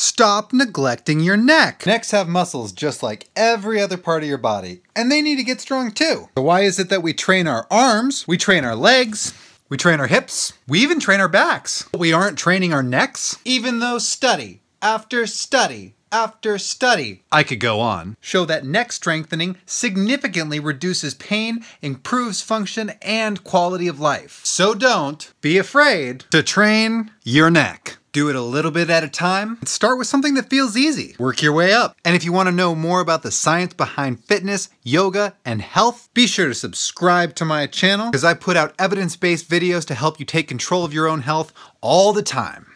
Stop neglecting your neck. Necks have muscles just like every other part of your body, and they need to get strong too. So why is it that we train our arms, we train our legs, we train our hips, we even train our backs, but we aren't training our necks? Even though study after study after study, I could go on, show that neck strengthening significantly reduces pain, improves function, and quality of life. So don't be afraid to train your neck. Do it a little bit at a time and start with something that feels easy. Work your way up. And if you want to know more about the science behind fitness, yoga, and health, be sure to subscribe to my channel because I put out evidence-based videos to help you take control of your own health all the time.